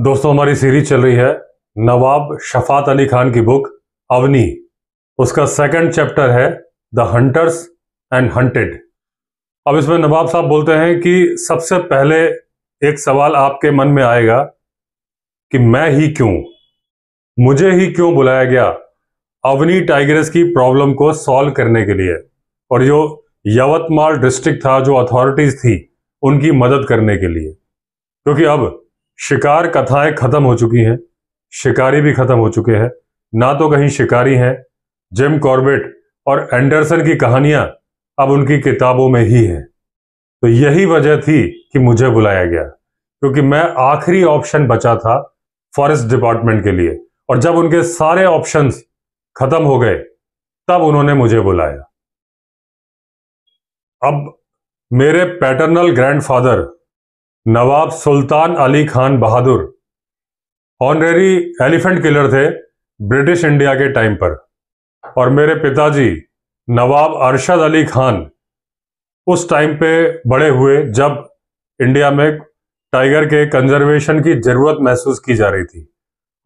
दोस्तों हमारी सीरीज चल रही है नवाब शफात अली खान की बुक अवनी उसका सेकंड चैप्टर है द हंटर्स एंड हंटेड अब इसमें नवाब साहब बोलते हैं कि सबसे पहले एक सवाल आपके मन में आएगा कि मैं ही क्यों मुझे ही क्यों बुलाया गया अवनी टाइगर्स की प्रॉब्लम को सॉल्व करने के लिए और जो यवतमाल डिस्ट्रिक्ट था जो अथॉरिटीज थी उनकी मदद करने के लिए क्योंकि अब शिकार कथाएं खत्म हो चुकी हैं शिकारी भी खत्म हो चुके हैं ना तो कहीं शिकारी हैं जिम कॉर्बेट और एंडरसन की कहानियां अब उनकी किताबों में ही हैं तो यही वजह थी कि मुझे बुलाया गया क्योंकि मैं आखिरी ऑप्शन बचा था फॉरेस्ट डिपार्टमेंट के लिए और जब उनके सारे ऑप्शंस खत्म हो गए तब उन्होंने मुझे बुलाया अब मेरे paternal grandfather Nawab Sultan Ali Khan Bahadur honorary elephant killer थे ब्रिटिश इंडिया के टाइम पर और मेरे पिताजी नवाब अरशद अली खान उस टाइम पे बड़े हुए जब इंडिया में टाइगर के कंजर्वेशन की ज़रूरत महसूस की जा रही थी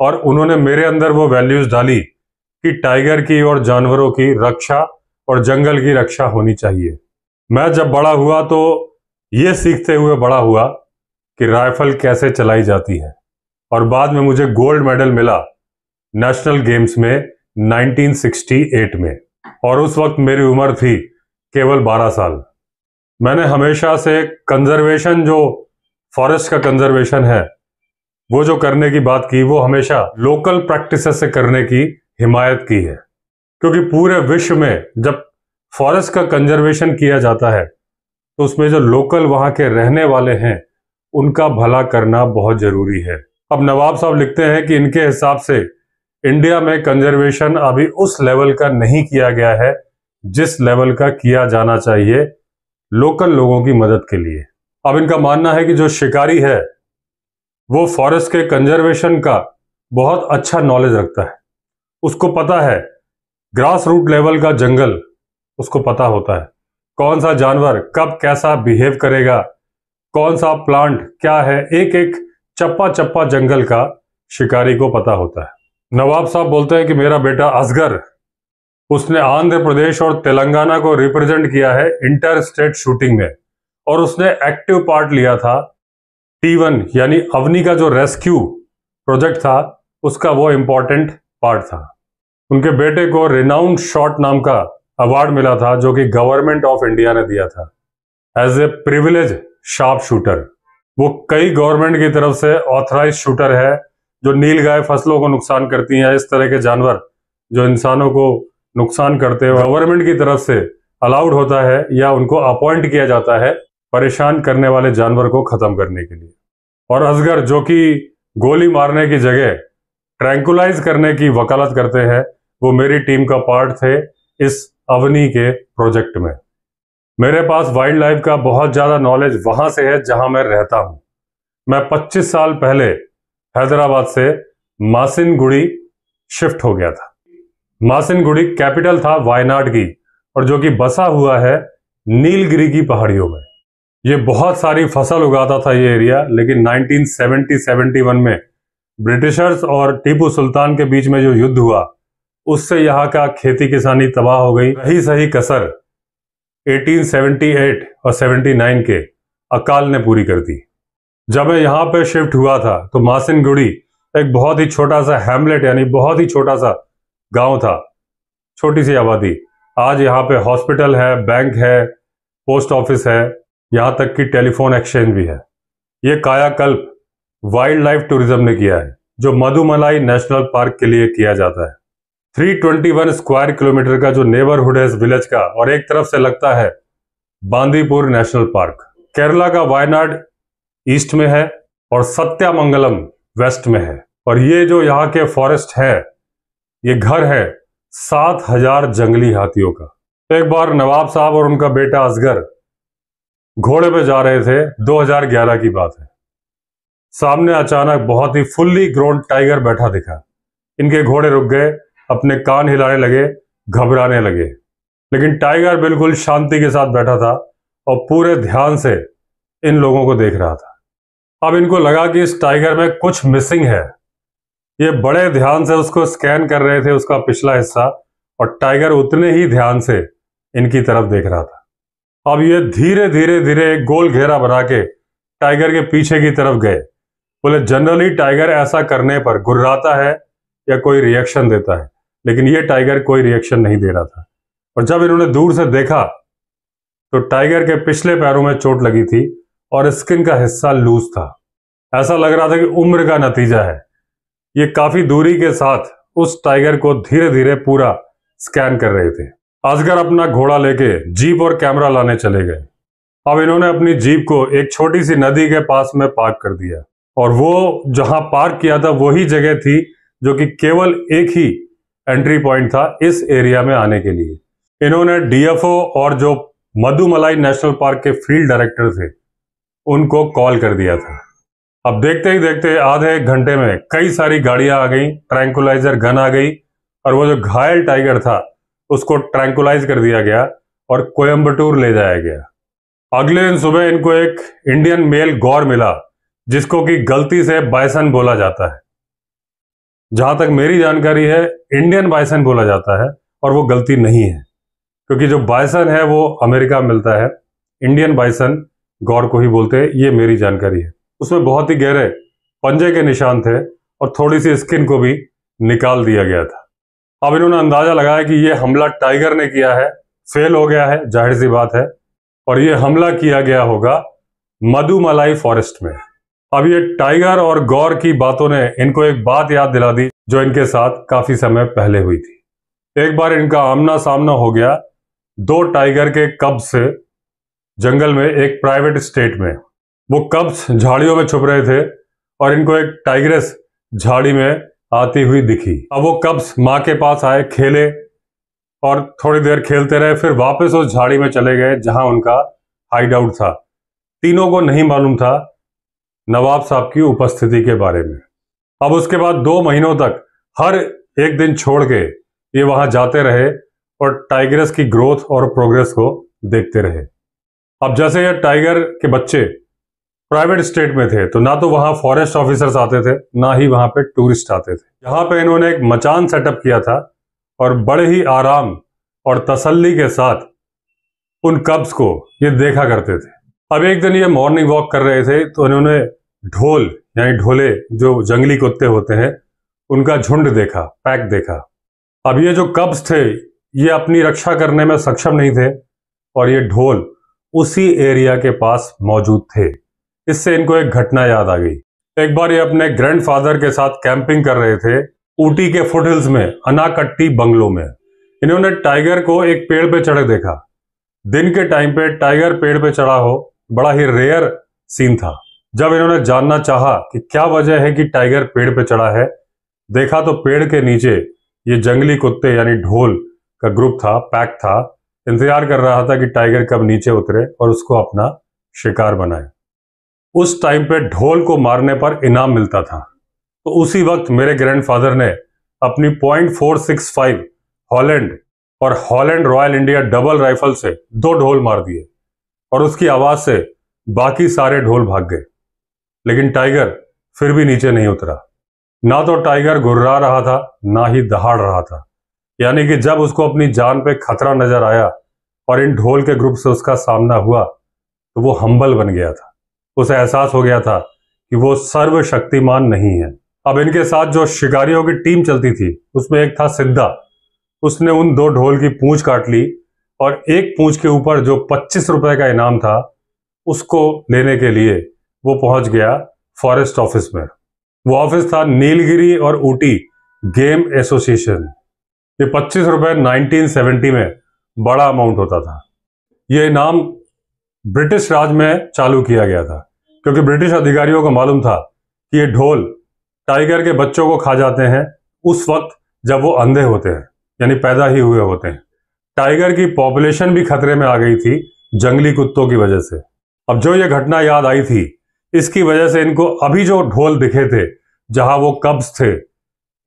और उन्होंने मेरे अंदर वो वैल्यूज़ डाली कि टाइगर की और जानवरों की रक्षा और जंगल की रक्षा होनी चाहिए मैं जब बड़ा हुआ तो ये सीखते हुए बड़ा हुआ कि राइफल कैसे चलाई जाती है और बाद में मुझे गोल्ड मेडल मिला नेशनल गेम्स में 1968 में और उस वक्त मेरी उम्र थी केवल 12 साल मैंने हमेशा से कंजर्वेशन जो फॉरेस्ट का कंजर्वेशन है वो जो करने की बात की वो हमेशा लोकल प्रैक्टिस से करने की हिमायत की है क्योंकि पूरे विश्व में जब फॉरेस्ट का कंजर्वेशन किया जाता है तो उसमें जो लोकल वहाँ के रहने वाले हैं उनका भला करना बहुत जरूरी है अब नवाब साहब लिखते हैं कि इनके हिसाब से इंडिया में कंजर्वेशन अभी उस लेवल का नहीं किया गया है जिस लेवल का किया जाना चाहिए लोकल लोगों की मदद के लिए अब इनका मानना है कि जो शिकारी है वो फॉरेस्ट के कंजर्वेशन का बहुत अच्छा नॉलेज रखता है उसको पता है ग्रास रूट लेवल का जंगल उसको पता होता है कौन सा जानवर कब कैसा बिहेव करेगा कौन सा प्लांट क्या है एक एक चप्पा चप्पा जंगल का शिकारी को पता होता है नवाब साहब बोलते हैं कि मेरा बेटा असगर उसने आंध्र प्रदेश और तेलंगाना को रिप्रेजेंट किया है इंटर स्टेट शूटिंग में और उसने एक्टिव पार्ट लिया था टी वन यानी अवनी का जो रेस्क्यू प्रोजेक्ट था उसका वो इम्पोर्टेंट पार्ट था उनके बेटे को रिनाउंड शॉट नाम का अवार्ड मिला था जो कि गवर्नमेंट ऑफ इंडिया ने दिया था as a privilege sharp shooter वो कई गवर्नमेंट की तरफ से ऑथराइज शूटर है जो नील गाय फसलों को नुकसान करती हैं इस तरह के जानवर जो इंसानों को नुकसान करते हैं गवर्नमेंट की तरफ से अलाउड होता है या उनको अपॉइंट किया जाता है परेशान करने वाले जानवर को खत्म करने के लिए और असगर जो कि गोली मारने की जगह ट्रैंकुलाइज करने की वकालत करते हैं वो मेरी टीम का पार्ट थे इस अवनी के प्रोजेक्ट में मेरे पास वाइल्ड लाइफ का बहुत ज़्यादा नॉलेज वहां से है जहां मैं रहता हूँ मैं 25 साल पहले हैदराबाद से मासिनगुड़ी शिफ्ट हो गया था मासिनगुड़ी कैपिटल था वायनाड की और जो कि बसा हुआ है नीलगिरी की पहाड़ियों में ये बहुत सारी फसल उगाता था ये एरिया लेकिन 1970-71 में ब्रिटिशर्स और टीपू सुल्तान के बीच में जो युद्ध हुआ उससे यहाँ का खेती किसानी तबाह हो गई सही सही कसर 1878 और 79 के अकाल ने पूरी कर दी जब मैं यहाँ पे शिफ्ट हुआ था तो मासिनगुड़ी एक बहुत ही छोटा सा हैमलेट यानी बहुत ही छोटा सा गांव था छोटी सी आबादी आज यहाँ पे हॉस्पिटल है बैंक है पोस्ट ऑफिस है यहाँ तक कि टेलीफोन एक्सचेंज भी है ये कायाकल्प वाइल्ड लाइफ टूरिज्म ने किया है जो मधुमलाई नेशनल पार्क के लिए किया जाता है 321 स्क्वायर किलोमीटर का जो नेबरहुड है इस विलेज का और एक तरफ से लगता है बांदीपुर नेशनल पार्क केरला का वायनाड ईस्ट में है और सत्यामंगलम वेस्ट में है और ये जो यहाँ के फॉरेस्ट है ये घर है सात हजार जंगली हाथियों का तो एक बार नवाब साहब और उनका बेटा असगर घोड़े पे जा रहे थे 2011 की बात है सामने अचानक बहुत ही फुल्ली ग्रोन टाइगर बैठा दिखा इनके घोड़े रुक गए अपने कान हिलाने लगे घबराने लगे लेकिन टाइगर बिल्कुल शांति के साथ बैठा था और पूरे ध्यान से इन लोगों को देख रहा था अब इनको लगा कि इस टाइगर में कुछ मिसिंग है ये बड़े ध्यान से उसको स्कैन कर रहे थे उसका पिछला हिस्सा और टाइगर उतने ही ध्यान से इनकी तरफ देख रहा था अब ये धीरे धीरे धीरे एक गोल घेरा बना के टाइगर के पीछे की तरफ गए बोले जनरली टाइगर ऐसा करने पर गुर्राता है या कोई रिएक्शन देता है लेकिन ये टाइगर कोई रिएक्शन नहीं दे रहा था और जब इन्होंने दूर से देखा तो टाइगर के पिछले पैरों में चोट लगी थी और स्किन का हिस्सा लूज था ऐसा लग रहा था कि उम्र का नतीजा है ये काफी दूरी के साथ उस टाइगर को धीरे धीरे पूरा स्कैन कर रहे थे असगर अपना घोड़ा लेके जीप और कैमरा लाने चले गए अब इन्होंने अपनी जीप को एक छोटी सी नदी के पास में पार्क कर दिया और वो जहां पार्क किया था वही जगह थी जो कि केवल एक ही एंट्री पॉइंट था इस एरिया में आने के लिए इन्होंने डीएफओ और जो मधुमलाई नेशनल पार्क के फील्ड डायरेक्टर थे उनको कॉल कर दिया था अब देखते ही देखते आधे एक घंटे में कई सारी गाड़ियां आ गई ट्रैंकुलाइजर गन आ गई और वो जो घायल टाइगर था उसको ट्रैंकुलाइज कर दिया गया और कोयम्बटूर ले जाया गया अगले दिन सुबह इनको एक इंडियन मेल गौर मिला जिसको कि गलती से बायसन बोला जाता है जहां तक मेरी जानकारी है इंडियन बायसन बोला जाता है और वो गलती नहीं है क्योंकि जो बायसन है वो अमेरिका में मिलता है इंडियन बायसन गौर को ही बोलते हैं ये मेरी जानकारी है उसमें बहुत ही गहरे पंजे के निशान थे और थोड़ी सी स्किन को भी निकाल दिया गया था अब इन्होंने अंदाजा लगाया कि ये हमला टाइगर ने किया है फेल हो गया है जाहिर सी बात है और ये हमला किया गया होगा मधुमलाई फॉरेस्ट में अब ये टाइगर और गौर की बातों ने इनको एक बात याद दिला दी जो इनके साथ काफी समय पहले हुई थी एक बार इनका आमना सामना हो गया दो टाइगर के कब्ज जंगल में एक प्राइवेट स्टेट में वो कब्ज झाड़ियों में छुप रहे थे और इनको एक टाइग्रेस झाड़ी में आती हुई दिखी अब वो कब्ज माँ के पास आए खेले और थोड़ी देर खेलते रहे फिर वापस उस झाड़ी में चले गए जहां उनका हाइड आउट था तीनों को नहीं मालूम था नवाब साहब की उपस्थिति के बारे में अब उसके बाद दो महीनों तक हर एक दिन छोड़ के ये वहां जाते रहे और टाइगरस की ग्रोथ और प्रोग्रेस को देखते रहे अब जैसे यह टाइगर के बच्चे प्राइवेट स्टेट में थे तो ना तो वहाँ फॉरेस्ट ऑफिसर्स आते थे ना ही वहाँ पे टूरिस्ट आते थे यहाँ पे इन्होंने एक मचान सेटअप किया था और बड़े ही आराम और तसल्ली के साथ उन कब्स को ये देखा करते थे अब एक दिन ये मॉर्निंग वॉक कर रहे थे तो उन्होंने ढोल यानी ढोले जो जंगली कुत्ते होते हैं उनका झुंड देखा पैक देखा अब ये जो कब्स थे ये अपनी रक्षा करने में सक्षम नहीं थे और ये ढोल उसी एरिया के पास मौजूद थे इससे इनको एक घटना याद आ गई एक बार ये अपने ग्रैंडफादर के साथ कैंपिंग कर रहे थे ऊटी के फुटहिल्स में अनाकट्टी बंगलों में इन्होंने टाइगर को एक पेड़ पे चढ़े देखा दिन के टाइम पे टाइगर पेड़ पे चढ़ा हो बड़ा ही रेयर सीन था जब इन्होंने जानना चाहा कि क्या वजह है कि टाइगर पेड़ पे चढ़ा है देखा तो पेड़ के नीचे ये जंगली कुत्ते यानी ढोल का ग्रुप था पैक था इंतजार कर रहा था कि टाइगर कब नीचे उतरे और उसको अपना शिकार बनाए उस टाइम पे ढोल को मारने पर इनाम मिलता था तो उसी वक्त मेरे ग्रैंडफादर ने अपनी point four six five Holland और Holland royal India double rifle से दो ढोल मार दिए और उसकी आवाज से बाकी सारे ढोल भाग गए लेकिन टाइगर फिर भी नीचे नहीं उतरा ना तो टाइगर घुर्रा रहा था ना ही दहाड़ रहा था यानी कि जब उसको अपनी जान पे खतरा नजर आया और इन ढोल के ग्रुप से उसका सामना हुआ तो वो हम्बल बन गया था उसे एहसास हो गया था कि वो सर्वशक्तिमान नहीं है अब इनके साथ जो शिकारियों की टीम चलती थी उसमें एक था सिद्धा उसने उन दो ढोल की पूंछ काट ली और एक पूंछ के ऊपर जो पच्चीस रुपए का इनाम था उसको लेने के लिए वो पहुंच गया फॉरेस्ट ऑफिस में वो ऑफिस था नीलगिरी और ऊटी गेम एसोसिएशन ये पच्चीस रुपए 1970 में बड़ा अमाउंट होता था ये इनाम ब्रिटिश राज में चालू किया गया था क्योंकि ब्रिटिश अधिकारियों को मालूम था कि ये ढोल टाइगर के बच्चों को खा जाते हैं उस वक्त जब वो अंधे होते हैं यानी पैदा ही हुए होते हैं टाइगर की पॉपुलेशन भी खतरे में आ गई थी जंगली कुत्तों की वजह से अब जो ये घटना याद आई थी इसकी वजह से इनको अभी जो ढोल दिखे थे जहां वो कब्ज थे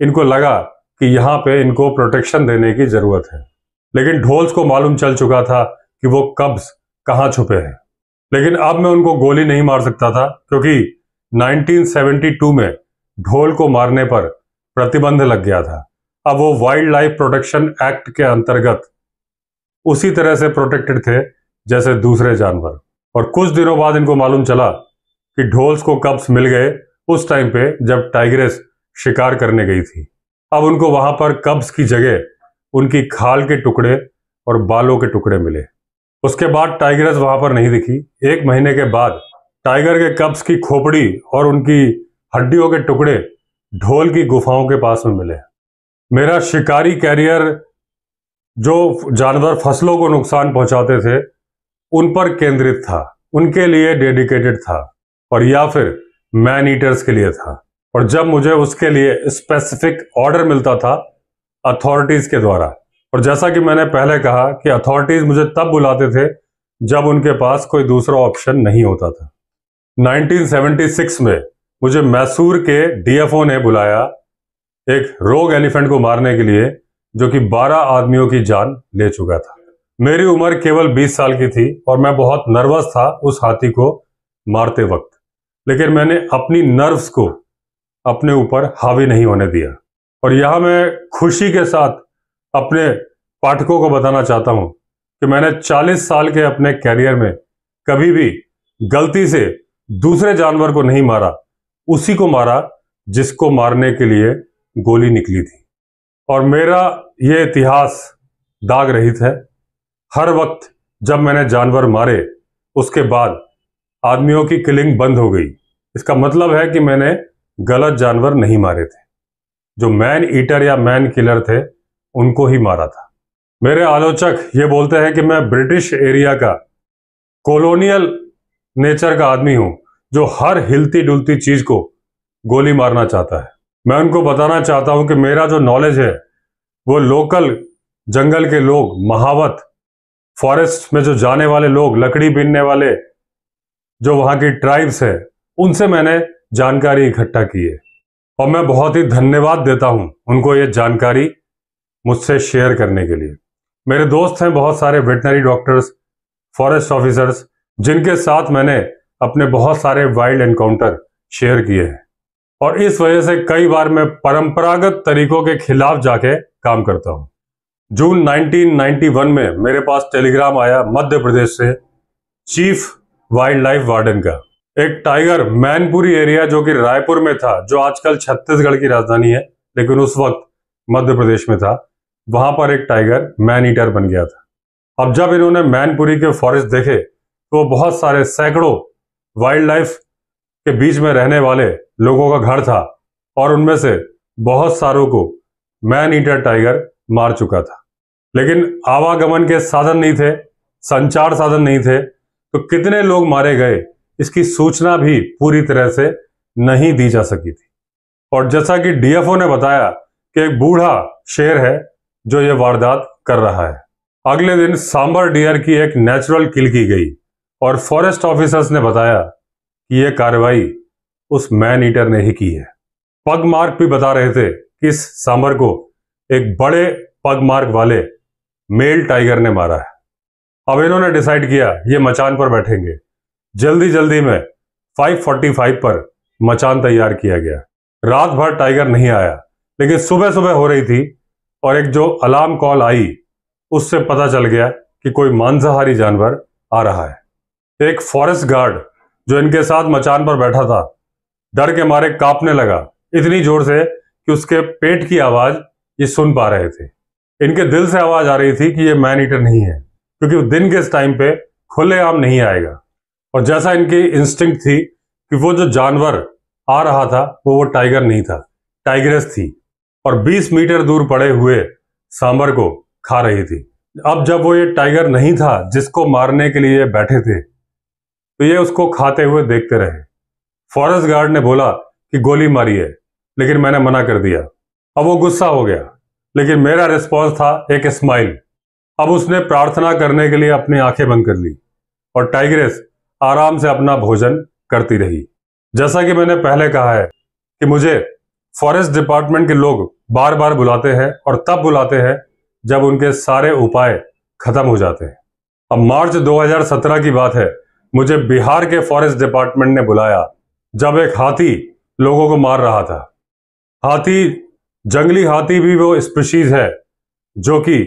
इनको लगा कि यहां पे इनको प्रोटेक्शन देने की जरूरत है लेकिन ढोल्स को मालूम चल चुका था कि वो कब्ज कहाँ छुपे हैं लेकिन अब मैं उनको गोली नहीं मार सकता था क्योंकि 1972 में ढोल को मारने पर प्रतिबंध लग गया था अब वो वाइल्ड लाइफ प्रोटेक्शन एक्ट के अंतर्गत उसी तरह से प्रोटेक्टेड थे जैसे दूसरे जानवर और कुछ दिनों बाद इनको मालूम चला कि ढोल्स को कब्स मिल गए उस टाइम पे जब टाइग्रेस शिकार करने गई थी अब उनको वहां पर कब्स की जगह उनकी खाल के टुकड़े और बालों के टुकड़े मिले उसके बाद टाइग्रेस वहां पर नहीं दिखी एक महीने के बाद टाइगर के कब्स की खोपड़ी और उनकी हड्डियों के टुकड़े ढोल की गुफाओं के पास में मिले मेरा शिकारी कैरियर जो जानवर फसलों को नुकसान पहुंचाते थे उन पर केंद्रित था उनके लिए डेडिकेटेड था और या फिर मैन ईटर्स के लिए था और जब मुझे उसके लिए स्पेसिफिक ऑर्डर मिलता था अथॉरिटीज के द्वारा और जैसा कि मैंने पहले कहा कि अथॉरिटीज मुझे तब बुलाते थे जब उनके पास कोई दूसरा ऑप्शन नहीं होता था 1976 में मुझे मैसूर के डीएफओ ने बुलाया एक रोग एलिफेंट को मारने के लिए जो कि 12 आदमियों की जान ले चुका था मेरी उम्र केवल 20 साल की थी और मैं बहुत नर्वस था उस हाथी को मारते वक्त लेकिन मैंने अपनी नर्व्स को अपने ऊपर हावी नहीं होने दिया और यह मैं खुशी के साथ अपने पाठकों को बताना चाहता हूं कि मैंने 40 साल के अपने कैरियर में कभी भी गलती से दूसरे जानवर को नहीं मारा उसी को मारा जिसको मारने के लिए गोली निकली थी और मेरा ये इतिहास दाग रहित है हर वक्त जब मैंने जानवर मारे उसके बाद आदमियों की किलिंग बंद हो गई इसका मतलब है कि मैंने गलत जानवर नहीं मारे थे जो मैन ईटर या मैन किलर थे उनको ही मारा था मेरे आलोचक ये बोलते हैं कि मैं ब्रिटिश एरिया का कॉलोनियल नेचर का आदमी हूं जो हर हिलती डुलती चीज को गोली मारना चाहता है मैं उनको बताना चाहता हूं कि मेरा जो नॉलेज है वो लोकल जंगल के लोग महावत फॉरेस्ट में जो जाने वाले लोग लकड़ी बीनने वाले जो वहाँ की ट्राइब्स है उनसे मैंने जानकारी इकट्ठा की है और मैं बहुत ही धन्यवाद देता हूँ उनको ये जानकारी मुझसे शेयर करने के लिए मेरे दोस्त हैं बहुत सारे वेटनरी डॉक्टर्स फॉरेस्ट ऑफिसर्स जिनके साथ मैंने अपने बहुत सारे वाइल्ड एनकाउंटर शेयर किए हैं और इस वजह से कई बार मैं परंपरागत तरीकों के खिलाफ जाके काम करता हूं जून 1991 में मेरे पास टेलीग्राम आया मध्य प्रदेश से चीफ वाइल्ड लाइफ वार्डन का एक टाइगर मैनपुरी एरिया जो कि रायपुर में था जो आजकल छत्तीसगढ़ की राजधानी है लेकिन उस वक्त मध्य प्रदेश में था वहां पर एक टाइगर मैन ईटर बन गया था अब जब इन्होंने मैनपुरी के फॉरेस्ट देखे तो बहुत सारे सैकड़ों वाइल्ड लाइफ के बीच में रहने वाले लोगों का घर था और उनमें से बहुत सारों को मैन ईटर टाइगर मार चुका था लेकिन आवागमन के साधन नहीं थे संचार साधन नहीं थे तो कितने लोग मारे गए इसकी सूचना भी पूरी तरह से नहीं दी जा सकी थी और जैसा कि डीएफओ ने बताया कि एक बूढ़ा शेर है जो ये वारदात कर रहा है अगले दिन सांबर डियर की एक नेचुरल किल की गई और फॉरेस्ट ऑफिसर्स ने बताया ये यह कार्रवाई उस मैन ईटर ने ही की है पग मार्ग भी बता रहे थे कि इस सामर को एक बड़े पग मार्ग वाले मेल टाइगर ने मारा है अब इन्होंने डिसाइड किया ये मचान पर बैठेंगे जल्दी जल्दी में 5:45 पर मचान तैयार किया गया रात भर टाइगर नहीं आया लेकिन सुबह सुबह हो रही थी और एक जो अलार्म कॉल आई उससे पता चल गया कि कोई मांसाहारी जानवर आ रहा है एक फॉरेस्ट गार्ड जो इनके साथ मचान पर बैठा था डर के मारे कांपने लगा इतनी जोर से कि उसके पेट की आवाज ये सुन पा रहे थे इनके दिल से आवाज आ रही थी कि ये मैन ईटर नहीं है क्योंकि दिन के इस टाइम पे खुलेआम नहीं आएगा और जैसा इनकी इंस्टिंक्ट थी कि वो जो जानवर आ रहा था वो वो टाइगर नहीं था टाइगरेस थी और 20 मीटर दूर पड़े हुए सांबर को खा रही थी अब जब वो ये टाइगर नहीं था जिसको मारने के लिए बैठे थे तो ये उसको खाते हुए देखते रहे फॉरेस्ट गार्ड ने बोला कि गोली मारी है लेकिन मैंने मना कर दिया अब वो गुस्सा हो गया लेकिन मेरा रिस्पॉन्स था एक स्माइल अब उसने प्रार्थना करने के लिए अपनी आंखें बंद कर ली और टाइग्रेस आराम से अपना भोजन करती रही जैसा कि मैंने पहले कहा है कि मुझे फॉरेस्ट डिपार्टमेंट के लोग बार बार बुलाते हैं और तब बुलाते हैं जब उनके सारे उपाय खत्म हो जाते हैं अब मार्च 2017 की बात है मुझे बिहार के फॉरेस्ट डिपार्टमेंट ने बुलाया जब एक हाथी लोगों को मार रहा था हाथी जंगली हाथी भी वो स्पीशीज है जो कि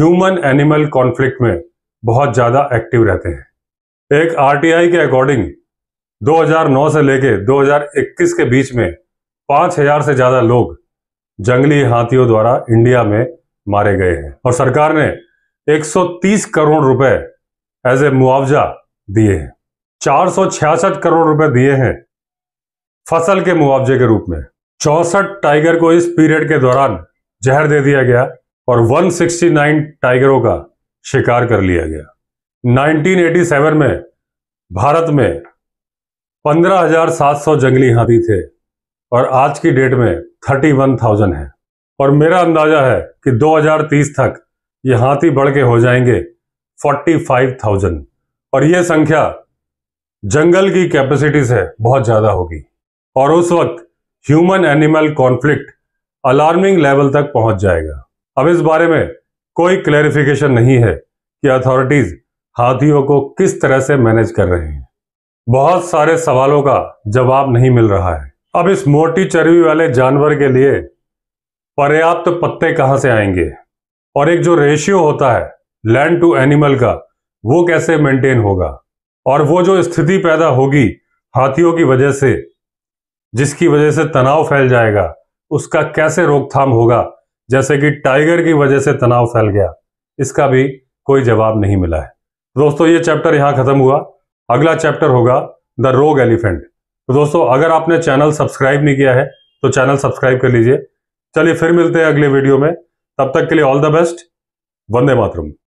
ह्यूमन एनिमल कॉन्फ्लिक्ट में बहुत ज़्यादा एक्टिव रहते हैं एक आरटीआई के अकॉर्डिंग 2009 से लेके 2021 के बीच में 5000 से ज़्यादा लोग जंगली हाथियों द्वारा इंडिया में मारे गए हैं और सरकार ने 130 करोड़ रुपए एज ए मुआवजा दिए हैं चार करोड़ रुपए दिए हैं फसल के मुआवजे के रूप में चौसठ टाइगर को इस पीरियड के दौरान जहर दे दिया गया और 169 टाइगरों का शिकार कर लिया गया 1987 में भारत में 15,700 जंगली हाथी थे और आज की डेट में 31,000 है और मेरा अंदाजा है कि 2030 तक ये हाथी बढ़ के हो जाएंगे 45,000 और यह संख्या जंगल की कैपेसिटी से बहुत ज़्यादा होगी और उस वक्त human animal conflict alarming level तक पहुंच जाएगा अब इस बारे में कोई क्लैरिफिकेशन नहीं है कि अथॉरिटीज हाथियों को किस तरह से मैनेज कर रहे हैं बहुत सारे सवालों का जवाब नहीं मिल रहा है अब इस मोटी चर्बी वाले जानवर के लिए पर्याप्त पत्ते कहां से आएंगे और एक जो रेशियो होता है लैंड टू एनिमल का वो कैसे मेंटेन होगा और वो जो स्थिति पैदा होगी हाथियों की वजह से जिसकी वजह से तनाव फैल जाएगा उसका कैसे रोकथाम होगा जैसे कि टाइगर की वजह से तनाव फैल गया इसका भी कोई जवाब नहीं मिला है दोस्तों ये चैप्टर यहाँ खत्म हुआ अगला चैप्टर होगा द रोग एलिफेंट तो दोस्तों अगर आपने चैनल सब्सक्राइब नहीं किया है तो चैनल सब्सक्राइब कर लीजिए चलिए फिर मिलते हैं अगले वीडियो में तब तक के लिए all the best Vande Mataram